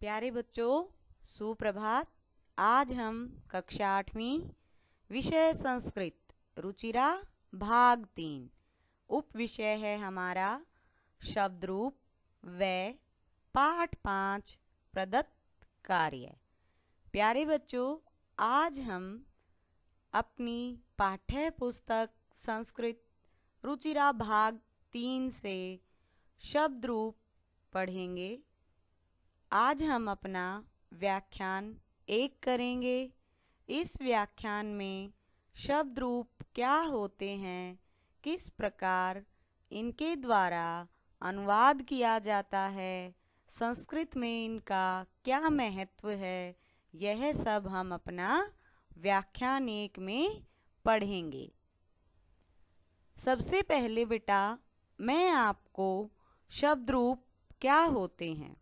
प्यारे बच्चों सुप्रभात आज हम कक्षा आठवीं विषय संस्कृत रुचिरा भाग तीन उप विषय है हमारा शब्द रूप व पाठ पाँच प्रदत्त कार्य प्यारे बच्चों आज हम अपनी पाठ्य पुस्तक संस्कृत रुचिरा भाग तीन से शब्द रूप पढ़ेंगे आज हम अपना व्याख्यान एक करेंगे इस व्याख्यान में शब्द रूप क्या होते हैं किस प्रकार इनके द्वारा अनुवाद किया जाता है संस्कृत में इनका क्या महत्व है यह सब हम अपना व्याख्यान एक में पढ़ेंगे सबसे पहले बेटा मैं आपको शब्द रूप क्या होते हैं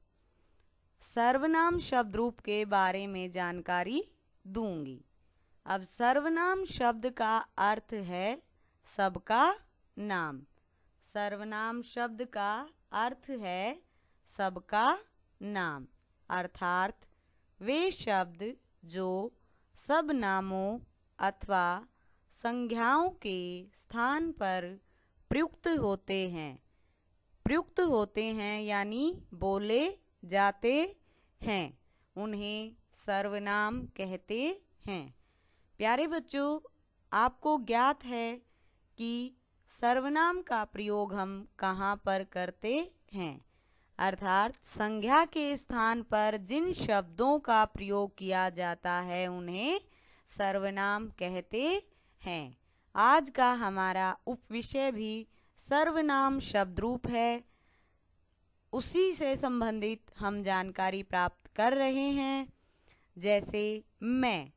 सर्वनाम शब्द रूप के बारे में जानकारी दूंगी अब सर्वनाम शब्द का अर्थ है सबका नाम सर्वनाम शब्द का अर्थ है सबका नाम अर्थात वे शब्द जो सब नामों अथवा संज्ञाओं के स्थान पर प्रयुक्त होते हैं प्रयुक्त होते हैं यानी बोले जाते हैं उन्हें सर्वनाम कहते हैं प्यारे बच्चों आपको ज्ञात है कि सर्वनाम का प्रयोग हम कहाँ पर करते हैं अर्थात संज्ञा के स्थान पर जिन शब्दों का प्रयोग किया जाता है उन्हें सर्वनाम कहते हैं आज का हमारा उपविषय भी सर्वनाम शब्द रूप है उसी से संबंधित हम जानकारी प्राप्त कर रहे हैं जैसे मैं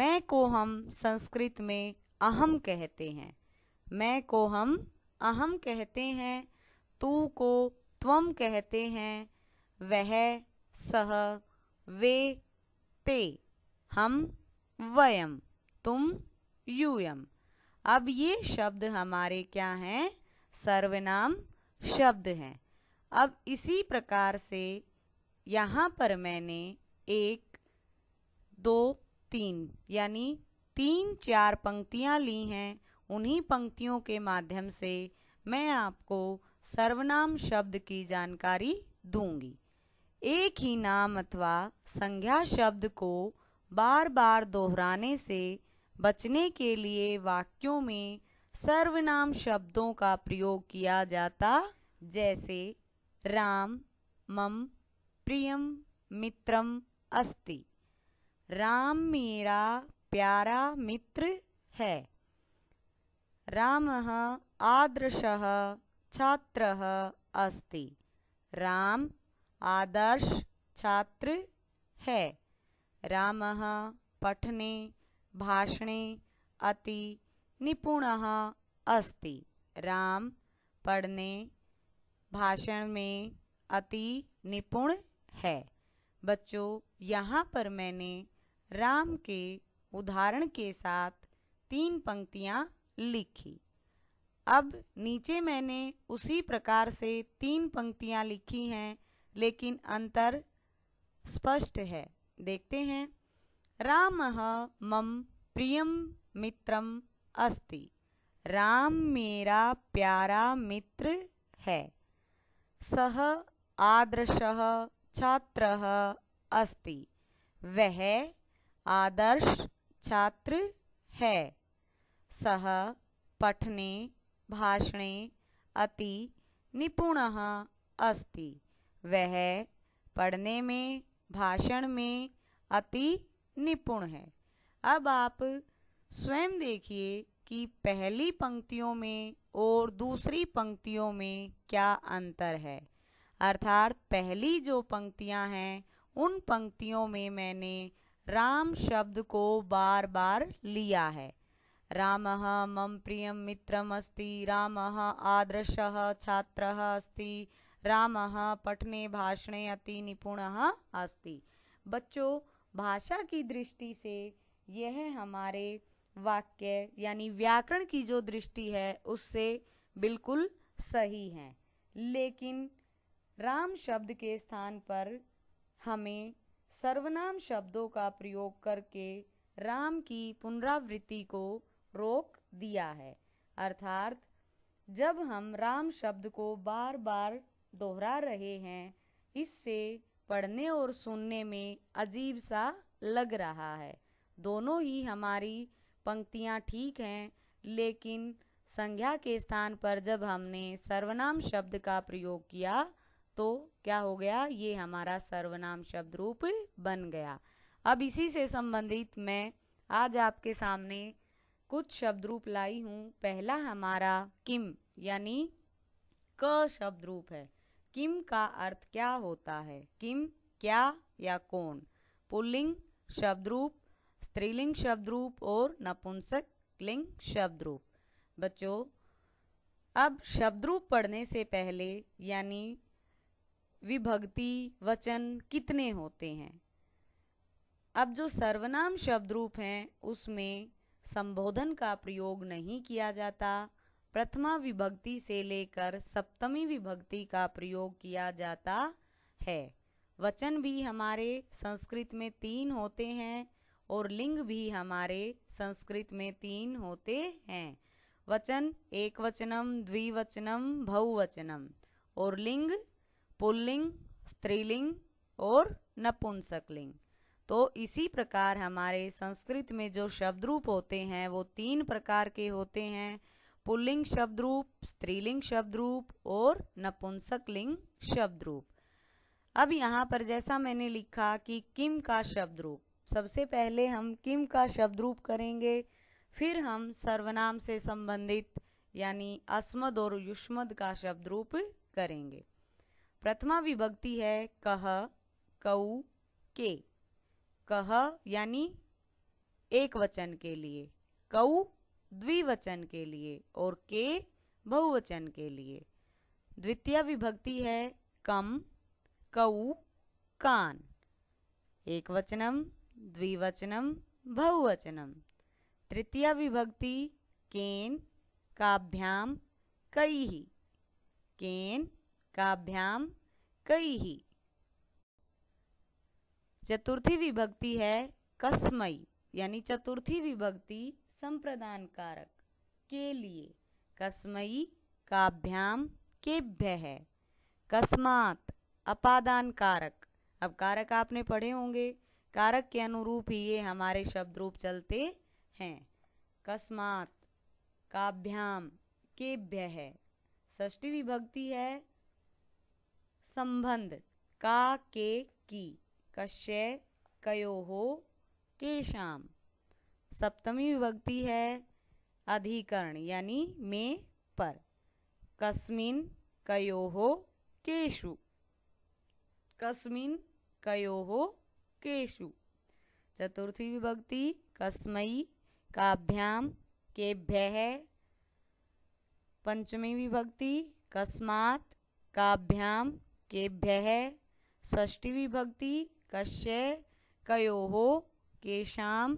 मैं को हम संस्कृत में अहम कहते हैं मैं को हम अहम कहते हैं तू को त्वम कहते हैं वह सह वे ते हम वयम तुम यूयम अब ये शब्द हमारे क्या हैं सर्वनाम शब्द हैं अब इसी प्रकार से यहाँ पर मैंने एक दो तीन यानी तीन चार पंक्तियाँ ली हैं उन्हीं पंक्तियों के माध्यम से मैं आपको सर्वनाम शब्द की जानकारी दूंगी एक ही नाम अथवा संज्ञा शब्द को बार बार दोहराने से बचने के लिए वाक्यों में सर्वनाम शब्दों का प्रयोग किया जाता जैसे राम मम प्रियम मित्रम अस्ति राम मेरा प्यारा मित्र है राम आदर्श छात्र अस्ति राम आदर्श छात्र है राम पठने भाषणे अति निपुण अस्ति राम पढ़ने भाषण में अति निपुण है बच्चों यहाँ पर मैंने राम के उदाहरण के साथ तीन पंक्तियाँ लिखी अब नीचे मैंने उसी प्रकार से तीन पंक्तियाँ लिखी हैं लेकिन अंतर स्पष्ट है देखते हैं राम मम प्रियम मित्रम अस्ति राम मेरा प्यारा मित्र है सह आदर्श छात्र अस्ति वह आदर्श छात्र है सह पठने भाषणे अति निपुण अस्ति वह पढ़ने में भाषण में अति निपुण है अब आप स्वयं देखिए कि पहली पंक्तियों में और दूसरी पंक्तियों में क्या अंतर है अर्थात पहली जो पंक्तियां हैं उन पंक्तियों में मैंने राम शब्द को बार बार लिया है राम मम प्रिय मित्रमस्ति राम आदर्श छात्र अस्ति राम पठने भाषणे अति निपुण अस्ति बच्चों भाषा की दृष्टि से यह हमारे वाक्य यानी व्याकरण की जो दृष्टि है उससे बिल्कुल सही है लेकिन राम शब्द के स्थान पर हमें सर्वनाम शब्दों का प्रयोग करके राम की पुनरावृत्ति को रोक दिया है अर्थात जब हम राम शब्द को बार बार दोहरा रहे हैं इससे पढ़ने और सुनने में अजीब सा लग रहा है दोनों ही हमारी पंक्तियाँ ठीक हैं लेकिन संज्ञा के स्थान पर जब हमने सर्वनाम शब्द का प्रयोग किया तो क्या हो गया ये हमारा सर्वनाम शब्द रूप बन गया अब इसी से संबंधित मैं आज आपके सामने कुछ शब्द रूप लाई हूँ पहला हमारा किम यानी क शब्द रूप है किम का अर्थ क्या होता है किम क्या या कौन पुल्लिंग शब्द रूप स्त्रीलिंग शब्द रूप और नपुंसक लिंग शब्द रूप बच्चों अब शब्द रूप पढ़ने से पहले यानी विभक्ति वचन कितने होते हैं अब जो सर्वनाम शब्द रूप हैं उसमें संबोधन का प्रयोग नहीं किया जाता प्रथमा विभक्ति से लेकर सप्तमी विभक्ति का प्रयोग किया जाता है वचन भी हमारे संस्कृत में तीन होते हैं और लिंग भी हमारे संस्कृत में तीन होते हैं वचन एक वचनम द्विवचनम बहुवचनम और लिंग पुल्लिंग स्त्रीलिंग और नपुंसकलिंग तो इसी प्रकार हमारे संस्कृत में जो शब्द रूप होते हैं वो तीन प्रकार के होते हैं पुल्लिंग शब्द रूप स्त्रीलिंग शब्द रूप और नपुंसकलिंग शब्द रूप अब यहाँ पर जैसा मैंने लिखा कि किम का शब्द रूप सबसे पहले हम किम का शब्द रूप करेंगे फिर हम सर्वनाम से संबंधित यानी अस्मद और युष्मद का शब्द रूप करेंगे प्रथमा विभक्ति है कह कऊ के कह यानी एक वचन के लिए कऊ द्विवचन के लिए और के बहुवचन के लिए द्वितीय विभक्ति है कम कऊ कान एक वचनम द्विवचनम बहुवचनम तृतीय विभक्ति केन काभ्याम कई ही केन काभ्याम कई ही चतुर्थी विभक्ति है कस्मई यानी चतुर्थी विभक्ति संप्रदान कारक के लिए कस्मई काभ्याम केभ्य है कस्मात अपादान कारक अब कारक आपने पढ़े होंगे कारक के अनुरूप ही ये हमारे शब्द रूप चलते हैं कस्मात काभ्याम केभ्य है ष्टी विभक्ति है संबंध का के की कश्य कयो हो के शाम सप्तमी विभक्ति है अधिकरण यानी में पर कस्मिन कयो हो केशु कस्मिन कयो हो केशु चतुर्थी विभक्ति कस्मयी काभ्याम केभ्य पंचमी विभक्ति कस्मात् काभ्याम केभ्य षष्ठी विभक्ति कश्य कयोः केशाम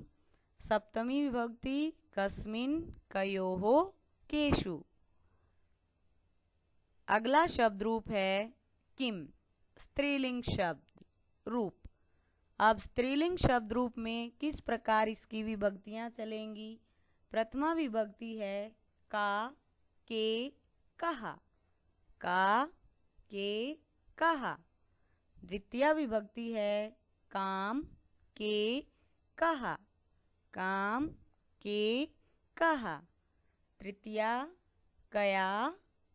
सप्तमी विभक्ति कस्मिन कयोः केशु अगला शब्द रूप है किम स्त्रीलिंग शब्द रूप अब स्त्रीलिंग शब्द रूप में किस प्रकार इसकी विभक्तियाँ चलेंगी प्रथमा विभक्ति है का के कहा का के कहा द्वितीय विभक्ति है काम के कहा काम के कहा तृतीया कया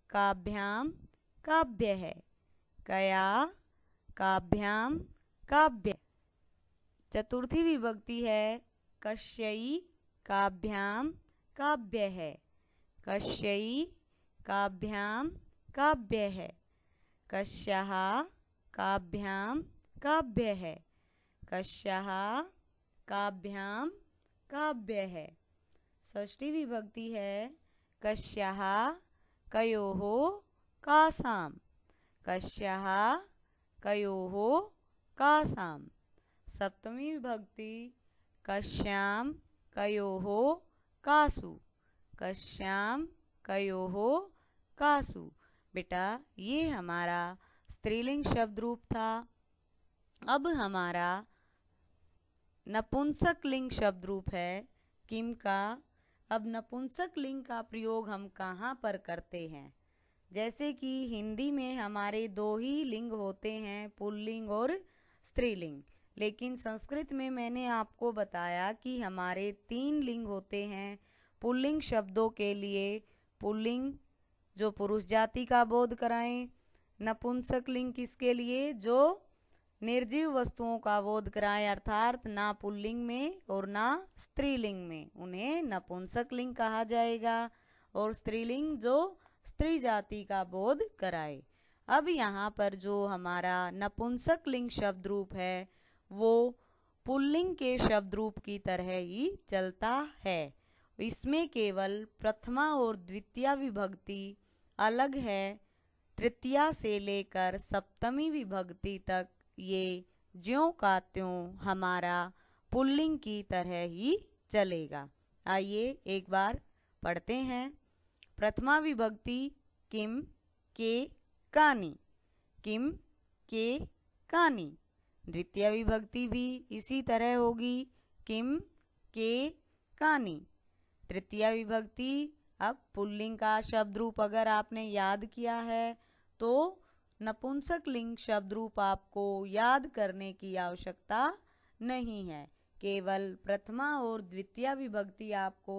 काभ्याम काव्य है कया काभ्याम काव्य चतुर्थी विभक्ति है कश्यई काभ्याम काव्य है कश्यई काभ्याम काव्य है कश्य काभ्याम काव्य है कश्य काभ्याम काव्य है षष्ठी विभक्ति है कश्यः कयोः कासाम कश्यः कयोः कासाम सप्तमी विभक्ति कश्याम हो कासु कश्याम हो कासु बेटा ये हमारा स्त्रीलिंग शब्द रूप था अब हमारा नपुंसक लिंग शब्द रूप है किम का अब नपुंसक लिंग का प्रयोग हम कहाँ पर करते हैं जैसे कि हिंदी में हमारे दो ही लिंग होते हैं पुल्लिंग और स्त्रीलिंग लेकिन संस्कृत में मैंने आपको बताया कि हमारे तीन लिंग होते हैं पुल्लिंग शब्दों के लिए पुल्लिंग जो पुरुष जाति का बोध कराएं नपुंसक लिंग किसके लिए जो निर्जीव वस्तुओं का बोध कराएं अर्थात ना पुल्लिंग में और ना स्त्रीलिंग में उन्हें नपुंसक लिंग कहा जाएगा और स्त्रीलिंग जो स्त्री जाति का बोध कराए अब यहाँ पर जो हमारा नपुंसक लिंग शब्द रूप है वो पुल्लिंग के शब्द रूप की तरह ही चलता है इसमें केवल प्रथमा और द्वितीय विभक्ति अलग है तृतीया से लेकर सप्तमी विभक्ति तक ये ज्यों का त्यों हमारा पुल्लिंग की तरह ही चलेगा आइए एक बार पढ़ते हैं प्रथमा विभक्ति किम के कानी किम के कानी द्वितीय विभक्ति भी इसी तरह होगी किम के कानी तृतीय विभक्ति अब पुल्लिंग का शब्द रूप अगर आपने याद किया है तो नपुंसक लिंग शब्द रूप आपको याद करने की आवश्यकता नहीं है केवल प्रथमा और द्वितीय विभक्ति आपको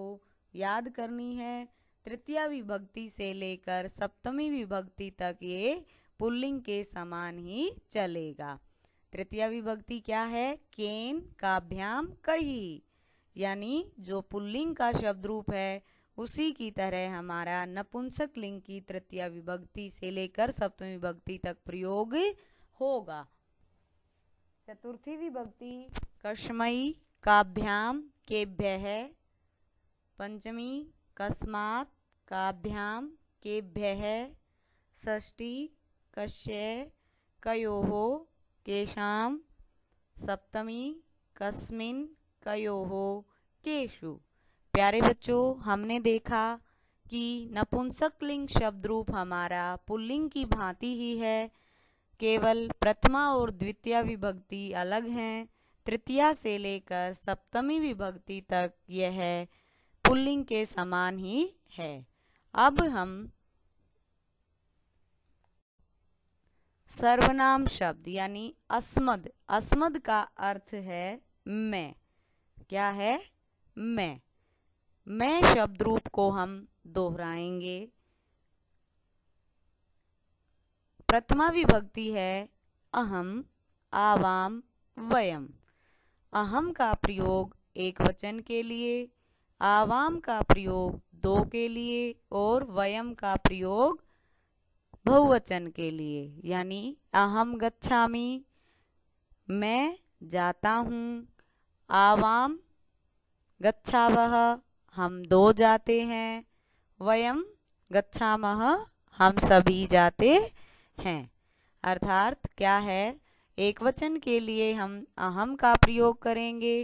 याद करनी है तृतीय विभक्ति से लेकर सप्तमी विभक्ति तक ये पुल्लिंग के समान ही चलेगा तृतीय विभक्ति क्या है केन काभ्याम कही यानी जो पुल्लिंग का शब्द रूप है उसी की तरह हमारा नपुंसक लिंग की तृतीय विभक्ति से लेकर सप्तमी विभक्ति तक प्रयोग होगा चतुर्थी विभक्ति कश्मी काभ्याम केभ्य पंचमी कस्मात काभ्याम भय षष्ठी कश्य कयोः केशाम सप्तमी कस्मिन हो केशु प्यारे बच्चों हमने देखा कि नपुंसक लिंग शब्द रूप हमारा पुल्लिंग की भांति ही है केवल प्रथमा और द्वितीय विभक्ति अलग हैं तृतीय से लेकर सप्तमी विभक्ति तक यह पुल्लिंग के समान ही है अब हम सर्वनाम शब्द यानी अस्मद अस्मद का अर्थ है मैं क्या है मैं मैं शब्द रूप को हम दोहराएंगे प्रथमा विभक्ति है अहम आवाम वयम अहम का प्रयोग एक वचन के लिए आवाम का प्रयोग दो के लिए और वयम का प्रयोग बहुवचन के लिए यानी अहम गच्छामी मैं जाता हूँ आवाम गच्छावह हम दो जाते हैं वयम गच्छामह हम सभी जाते हैं अर्थात क्या है एक वचन के लिए हम अहम का प्रयोग करेंगे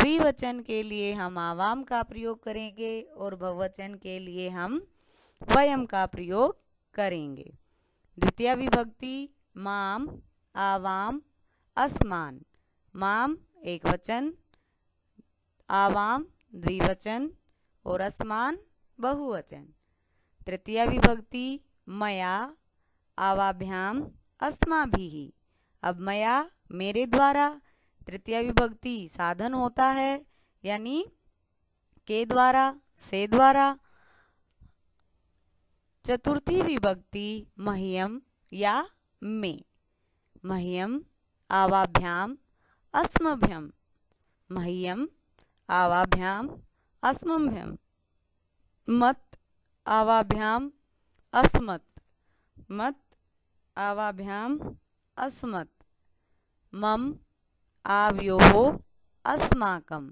द्विवचन के लिए हम आवाम का प्रयोग करेंगे और बहुवचन के लिए हम वयम का प्रयोग करेंगे द्वितीय विभक्ति माम आवाम असमान माम एक वचन आवाम द्विवचन और असमान बहुवचन तृतीय विभक्ति मया आवाभ्याम अस्मा भी अब मया मेरे द्वारा तृतीय विभक्ति साधन होता है यानी के द्वारा से द्वारा चतुर्थी विभक्ति मह्यम या मे मह्यम आवाभ्याम अस्मभ्यम मह्यम आवाभ्याम अस्मभ्यम मत आवाभ्याम अस्मत मत आवाभ्याम अस्मत मम आवयोः अस्माकम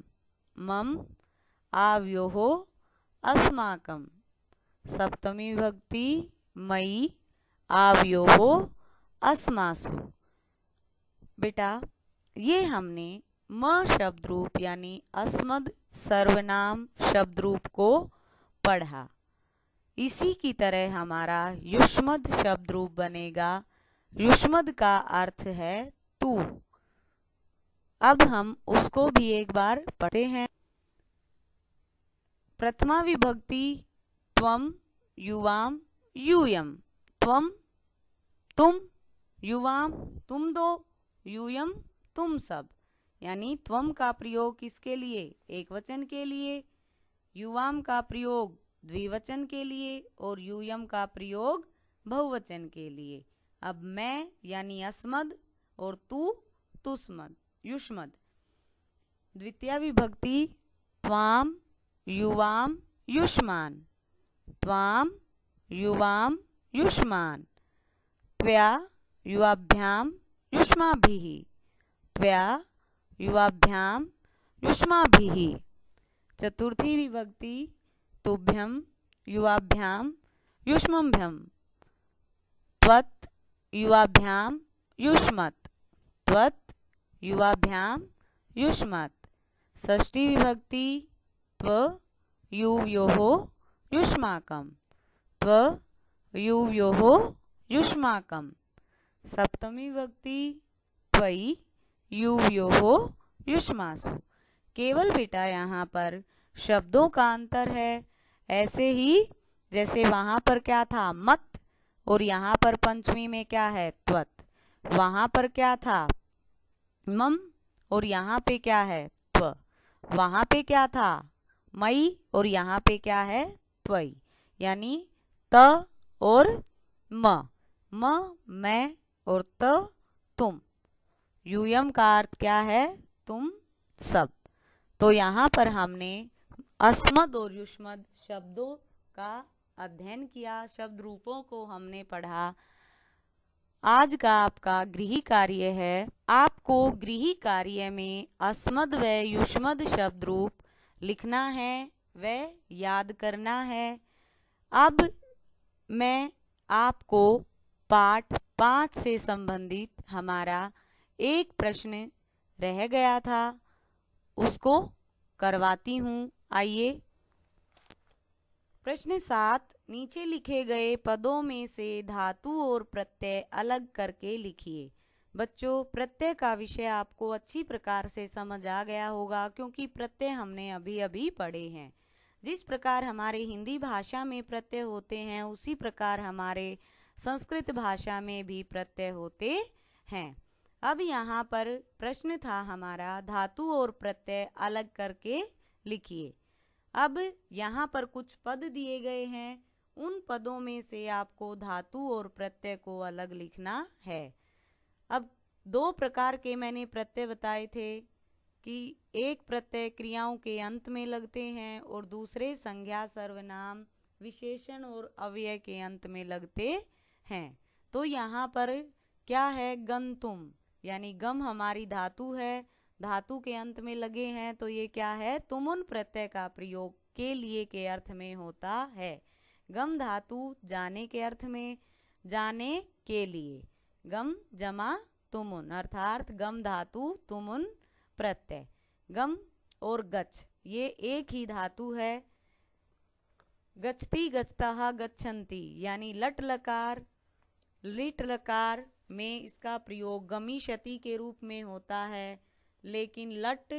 मम आवयोः अस्माकम सप्तमी विभक्ति मई आवयो अस्मासु बेटा ये हमने म शब्द रूप यानी अस्मद सर्वनाम शब्द रूप को पढ़ा इसी की तरह हमारा युष्मद शब्द रूप बनेगा युष्मद का अर्थ है तू अब हम उसको भी एक बार पढ़ते हैं प्रथमा विभक्ति त्वम युवाम यूयम त्वम तुम युवाम तुम दो यूयम तुम सब यानी त्वम का प्रयोग किसके लिए एक वचन के लिए युवाम का प्रयोग द्विवचन के लिए और यूयम का प्रयोग बहुवचन के लिए अब मैं यानी अस्मद और तू तुस्मद युष्मद द्वितीय विभक्ति त्वाम युवाम युष्मान त्वाम युवाम युष्मान त्वया युवाभ्याम युष्मा भी त्वया युवाभ्याम युष्मा भी चतुर्थी विभक्ति तुभ्यम युवाभ्याम युष्मभ्यम त्वत् युवाभ्याम युष्मत् त्वत् युवाभ्याम युष्मत् षष्ठी विभक्ति त्व युवयोः युष्माकं त्वयुयोः सप्तमी व्यक्ति त्वयि युव्योः युष्मासु केवल बेटा यहाँ पर शब्दों का अंतर है ऐसे ही जैसे वहां पर क्या था मत और यहाँ पर पंचमी में क्या है त्वत वहां पर क्या था मम और यहाँ पे क्या है त्व वहां पे क्या था मई और यहाँ पे क्या है पई यानी त और म म मैं और त तुम यूयम का अर्थ क्या है तुम सब तो यहाँ पर हमने अस्मद और युष्मद शब्दों का अध्ययन किया शब्द रूपों को हमने पढ़ा आज का आपका गृह कार्य है आपको गृह कार्य में अस्मद व युष्मद शब्द रूप लिखना है वह याद करना है अब मैं आपको पाठ पाँच से संबंधित हमारा एक प्रश्न रह गया था उसको करवाती हूँ आइए प्रश्न सात नीचे लिखे गए पदों में से धातु और प्रत्यय अलग करके लिखिए बच्चों प्रत्यय का विषय आपको अच्छी प्रकार से समझ आ गया होगा क्योंकि प्रत्यय हमने अभी अभी पढ़े हैं जिस प्रकार हमारे हिंदी भाषा में प्रत्यय होते हैं उसी प्रकार हमारे संस्कृत भाषा में भी प्रत्यय होते हैं अब यहाँ पर प्रश्न था हमारा धातु और प्रत्यय अलग करके लिखिए अब यहाँ पर कुछ पद दिए गए हैं उन पदों में से आपको धातु और प्रत्यय को अलग लिखना है अब दो प्रकार के मैंने प्रत्यय बताए थे कि एक प्रत्यय क्रियाओं के अंत में लगते हैं और दूसरे संज्ञा सर्वनाम विशेषण और अव्यय के अंत में लगते हैं तो यहाँ पर क्या है गंतुम तुम यानी गम हमारी धातु है धातु के अंत में लगे हैं तो ये क्या है तुमुन प्रत्यय का प्रयोग के लिए के अर्थ में होता है गम धातु जाने के अर्थ में जाने के लिए गम जमा तुमुन अर्थात गम धातु तुमुन प्रत्यय गम और गच ये एक ही धातु है गचती गचता गच्छन्ति यानी लट लकार लिट लकार में इसका प्रयोग क्षति के रूप में होता है लेकिन लट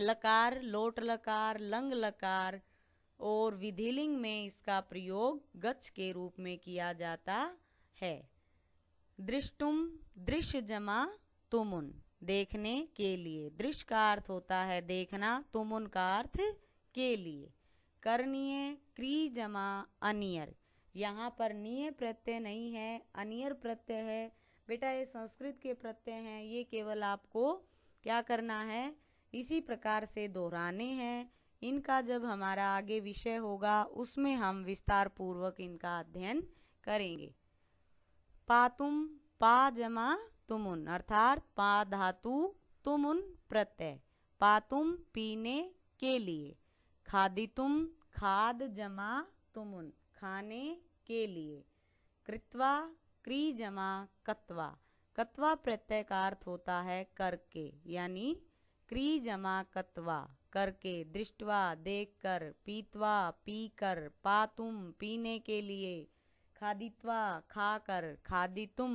लकार लोट लकार लंग लकार और विधिलिंग में इसका प्रयोग गच्छ के रूप में किया जाता है दृष्टुम दृश्य जमा तुमुन देखने के लिए दृश्य का अर्थ होता है देखना तुम उनका अर्थ के लिए करणीय क्री जमा अनियर यहाँ पर निय प्रत्यय नहीं है अनियर प्रत्यय है बेटा ये संस्कृत के प्रत्यय हैं ये केवल आपको क्या करना है इसी प्रकार से दोहराने हैं इनका जब हमारा आगे विषय होगा उसमें हम विस्तार पूर्वक इनका अध्ययन करेंगे पातुम पा जमा तुमुन अर्थात पा धातु तुमुन प्रत्यय पातुम पीने के लिए तुम खाद जमा तुमुन खाने के लिए कृत्वा क्री जमा कत्वा कत्वा प्रत्यय का अर्थ होता है करके यानी क्री जमा कत्वा करके दृष्टवा देखकर पीतवा पीकर पातुम पीने के लिए खादित्वा खाकर खादितुम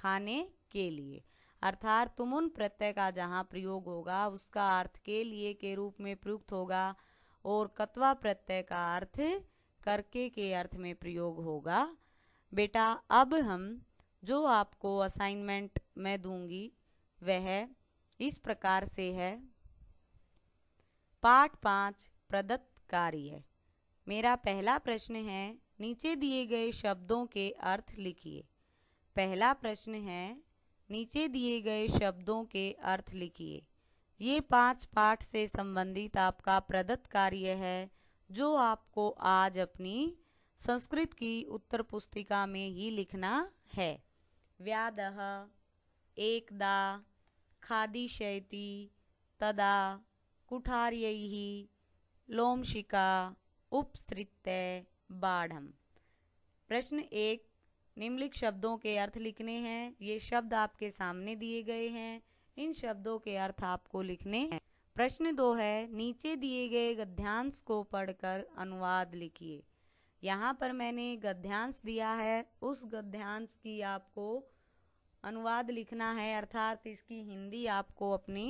खाने के लिए अर्थात तुम उन प्रत्यय का जहाँ प्रयोग होगा उसका अर्थ के लिए के रूप में प्रयुक्त होगा और कत्वा प्रत्यय का अर्थ करके के अर्थ में प्रयोग होगा बेटा अब हम जो आपको असाइनमेंट मैं दूंगी वह इस प्रकार से है पाठ पाँच प्रदत्त कार्य मेरा पहला प्रश्न है नीचे दिए गए शब्दों के अर्थ लिखिए पहला प्रश्न है नीचे दिए गए शब्दों के अर्थ लिखिए ये पांच पाठ से संबंधित आपका प्रदत्त कार्य है जो आपको आज अपनी संस्कृत की उत्तर पुस्तिका में ही लिखना है व्याद एकदा शैती तदा कुठार्य लोमशिका उपसृत्य बाढ़ प्रश्न एक निम्नलिखित शब्दों के अर्थ लिखने हैं ये शब्द आपके सामने दिए गए हैं इन शब्दों के अर्थ आपको लिखने हैं प्रश्न दो है नीचे दिए गए गद्यांश को पढ़कर अनुवाद लिखिए यहाँ पर मैंने गद्यांश दिया है उस गद्यांश की आपको अनुवाद लिखना है अर्थात इसकी हिंदी आपको अपनी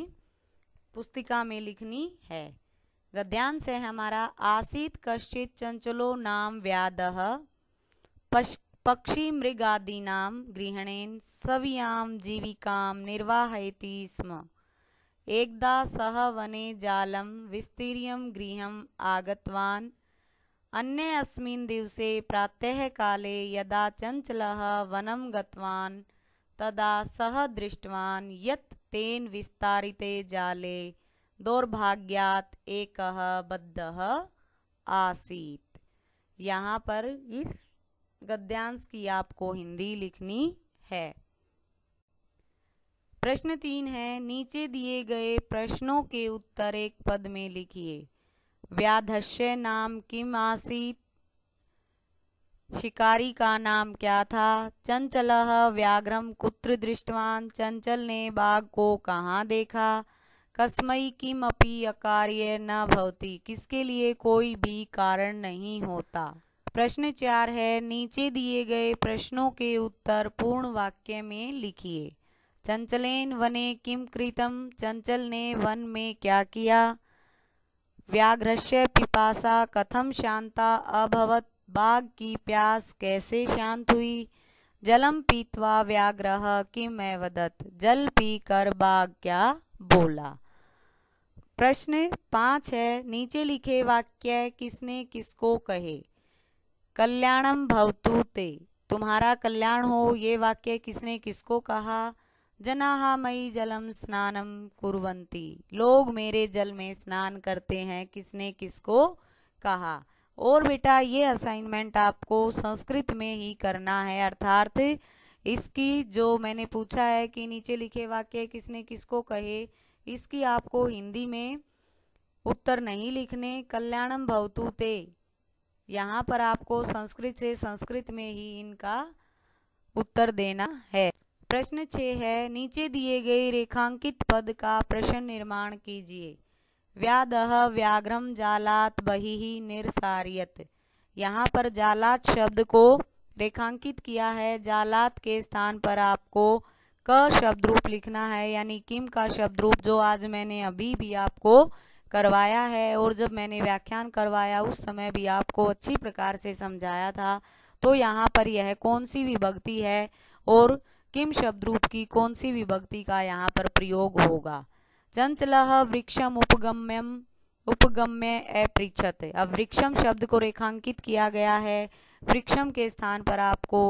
पुस्तिका में लिखनी है गद्यांश है हमारा आसित कश्चित चंचलो नाम व्याद पश्च पक्षी मृगादीना गृहणेन सवियां जीविका निर्वाहयति स्म एकदा सह वने जालं विस्तीर्य गृह आगतवान अन्य अस्मिन् दिवसे काले यदा चंचल वनं गतवान तदा सह दृष्टवान यत तेन विस्तारिते जाले दौर्भाग्यात एक बद्ध आसीत् यहाँ पर इस गद्यांश की आपको हिंदी लिखनी है प्रश्न तीन है नीचे दिए गए प्रश्नों के उत्तर एक पद में लिखिए व्याधस्य नाम किम आसीत शिकारी का नाम क्या था चंचल व्याघ्रम कुत्र दृष्टवान चंचल ने बाघ को कहाँ देखा कस्मयी किम अपी अकार्य न भवती किसके लिए कोई भी कारण नहीं होता प्रश्न चार है नीचे दिए गए प्रश्नों के उत्तर पूर्ण वाक्य में लिखिए चंचलेन वने किम कृतम चंचल ने वन में क्या किया व्याघ्रश्य पिपासा कथम शांता अभवत बाघ की प्यास कैसे शांत हुई जलम पीतवा व्याग्रह किम एवदत जल पीकर बाघ क्या बोला प्रश्न पाँच है नीचे लिखे वाक्य किसने किसको कहे कल्याणम भवतु ते तुम्हारा कल्याण हो ये वाक्य किसने किसको कहा जनाहा मई जलम स्नानम कुरवंती लोग मेरे जल में स्नान करते हैं किसने किसको कहा और बेटा ये असाइनमेंट आपको संस्कृत में ही करना है अर्थात इसकी जो मैंने पूछा है कि नीचे लिखे वाक्य किसने किसको कहे इसकी आपको हिंदी में उत्तर नहीं लिखने कल्याणम भवतु ते यहाँ पर आपको संस्कृत से संस्कृत में ही इनका उत्तर देना है प्रश्न छ है नीचे दिए गए रेखांकित पद का प्रश्न निर्माण कीजिए व्याद व्याघ्रम जालात बही निरसारियत यहाँ पर जालात शब्द को रेखांकित किया है जालात के स्थान पर आपको क शब्द रूप लिखना है यानी किम का शब्द रूप जो आज मैंने अभी भी आपको करवाया है और जब मैंने व्याख्यान करवाया उस समय भी आपको अच्छी प्रकार से समझाया था तो यहाँ पर यह कौन सी विभक्ति है और किम शब्द रूप की कौन सी विभक्ति का यहाँ पर प्रयोग होगा चंचल वृक्षम उपगम्यम उपगम्य अपृक्षत अब वृक्षम शब्द को रेखांकित किया गया है वृक्षम के स्थान पर आपको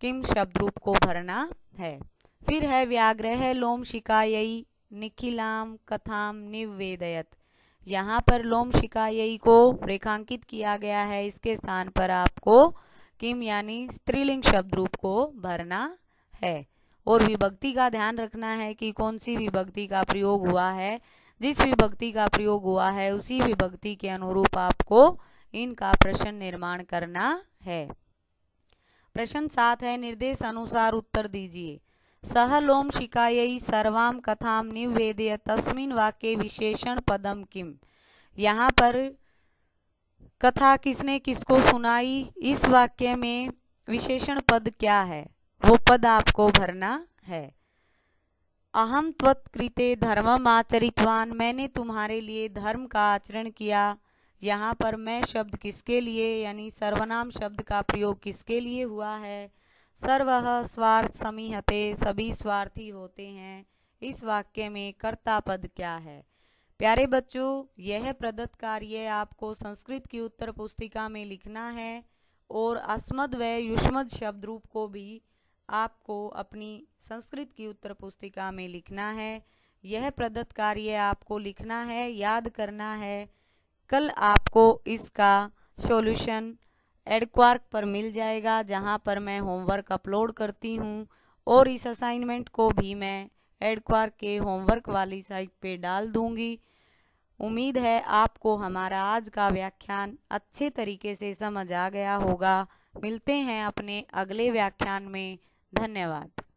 किम शब्द रूप को भरना है फिर है व्याग्रह लोम शिकायी निखिलाम कथाम निवेदयत यहाँ पर लोम शिकायी को रेखांकित किया गया है इसके स्थान पर आपको किम यानी स्त्रीलिंग शब्द रूप को भरना है और विभक्ति का ध्यान रखना है कि कौन सी विभक्ति का प्रयोग हुआ है जिस विभक्ति का प्रयोग हुआ है उसी विभक्ति के अनुरूप आपको इनका प्रश्न निर्माण करना है प्रश्न सात है निर्देश अनुसार उत्तर दीजिए सहलोम शिकाय सर्वाम कथाम निवेदय तस्मिन वाक्य विशेषण पदम किम यहाँ पर कथा किसने किसको सुनाई इस वाक्य में विशेषण पद क्या है वो पद आपको भरना है अहम त्वत्कृते धर्मम आचरितवान मैंने तुम्हारे लिए धर्म का आचरण किया यहाँ पर मैं शब्द किसके लिए यानी सर्वनाम शब्द का प्रयोग किसके लिए हुआ है सर्व स्वार्थ समीहते सभी स्वार्थी होते हैं इस वाक्य में कर्ता पद क्या है प्यारे बच्चों यह प्रदत्त कार्य आपको संस्कृत की उत्तर पुस्तिका में लिखना है और अस्मद व युष्मद शब्द रूप को भी आपको अपनी संस्कृत की उत्तर पुस्तिका में लिखना है यह प्रदत्त कार्य आपको लिखना है याद करना है कल आपको इसका सॉल्यूशन एडक्वार्क पर मिल जाएगा जहाँ पर मैं होमवर्क अपलोड करती हूँ और इस असाइनमेंट को भी मैं एडक्वार्क के होमवर्क वाली साइट पे डाल दूँगी उम्मीद है आपको हमारा आज का व्याख्यान अच्छे तरीके से समझ आ गया होगा मिलते हैं अपने अगले व्याख्यान में धन्यवाद